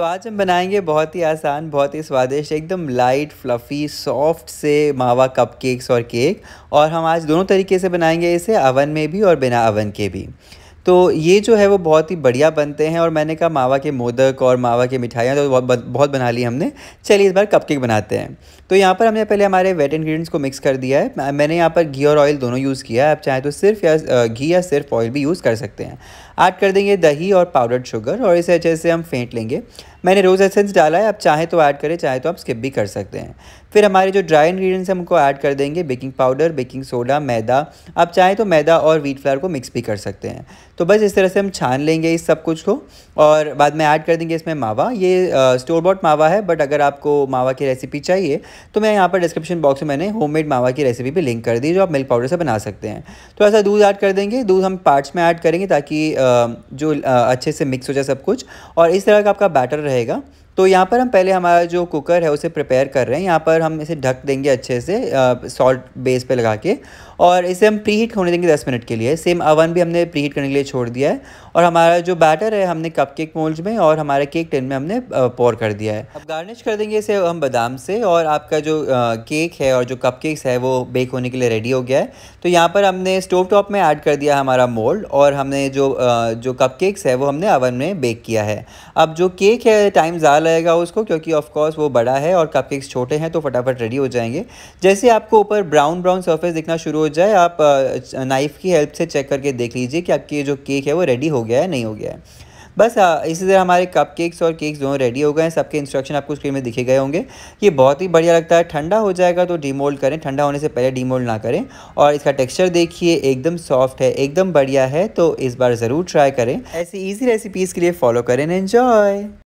तो आज हम बनाएंगे बहुत ही आसान बहुत ही स्वादिष्ट एकदम लाइट फ्लफ़ी सॉफ्ट से मावा कप केक्स और केक और हम आज दोनों तरीके से बनाएंगे इसे अवन में भी और बिना अवन के भी तो ये जो है वो बहुत ही बढ़िया बनते हैं और मैंने कहा मावा के मोदक और मावा की मिठाइयाँ तो बहुत बना ली हमने चलिए इस बार कपकेक बनाते हैं तो यहाँ पर हमने पहले हमारे वेट इंग्रेडिएंट्स को मिक्स कर दिया है मैंने यहाँ पर घी और ऑयल दोनों यूज़ किया है आप चाहें तो सिर्फ या घी या सिर्फ ऑयल भी यूज़ कर सकते हैं ऐड कर देंगे दही और पाउडर्ड शुगर और इसे अच्छे से हम फेंट लेंगे मैंने रोज़ एसेंस डाला है आप चाहे तो ऐड करें चाहे तो आप स्किप भी कर सकते हैं फिर हमारे जो ड्राई इंग्रेडिएंट्स हैं उनको ऐड कर देंगे बेकिंग पाउडर बेकिंग सोडा मैदा आप चाहें तो मैदा और व्हीट फ्लावर को मिक्स भी कर सकते हैं तो बस इस तरह से हम छान लेंगे इस सब कुछ को और बाद में ऐड कर देंगे इसमें मावा ये स्टोर बॉट मावा है बट अगर आपको मावा की रेसिपी चाहिए तो मैं यहाँ पर डिस्क्रिप्शन बॉक्स में मैंने होममेड मावा की रेसिपी भी लिंक कर दी जो आप मिल्क पाउडर से बना सकते हैं तो ऐसा दूध ऐड कर देंगे दूध हम पार्ट्स में ऐड करेंगे ताकि जो अच्छे से मिक्स हो जाए सब कुछ और इस तरह का आपका बैटर रहेगा तो यहाँ पर हम पहले हमारा जो कुकर है उसे प्रिपेयर कर रहे हैं यहाँ पर हम इसे ढक देंगे अच्छे से सॉल्ट बेस पे लगा के और इसे हम प्री हीट होने देंगे दस मिनट के लिए सेम अवन भी हमने प्री हीट करने के लिए छोड़ दिया है और हमारा जो बैटर है हमने कप केक मोल्ड में और हमारे केक टिन में हमने पोर कर दिया है अब गार्निश कर देंगे इसे हम बादाम से और आपका जो केक है और जो कप केक्स है वो बेक होने के लिए रेडी हो गया है तो यहाँ पर हमने स्टोव टॉप में ऐड कर दिया हमारा मोल्ड और हमने जो जो कप केक्स है वो हमने अवन में बेक किया है अब जो केक है टाइम ज़्यादा रहेगा उसको क्योंकि ऑफ कोर्स वो बड़ा है और कपकेक्स छोटे हैं तो फटाफट रेडी हो जाएंगे जैसे आपको ऊपर ब्राउन ब्राउन सरफेस दिखना शुरू हो जाए आप नाइफ़ की हेल्प से चेक करके देख लीजिए कि आपकी जो केक है वो रेडी हो गया है नहीं हो गया है बस इसी तरह हमारे कप केक्स और केक्स दोनों रेडी हो गए हैं सबके इंस्ट्रक्शन आपको स्क्रीन में दिखे गए होंगे ये बहुत ही बढ़िया लगता है ठंडा हो जाएगा तो डीमोल्ड करें ठंडा होने से पहले डीमोल्ड ना करें और इसका टेक्सचर देखिए एकदम सॉफ्ट है एकदम बढ़िया है तो इस बार ज़रूर ट्राई करें ऐसी ईजी रेसिपीज़ के लिए फॉलो करें एन्जॉय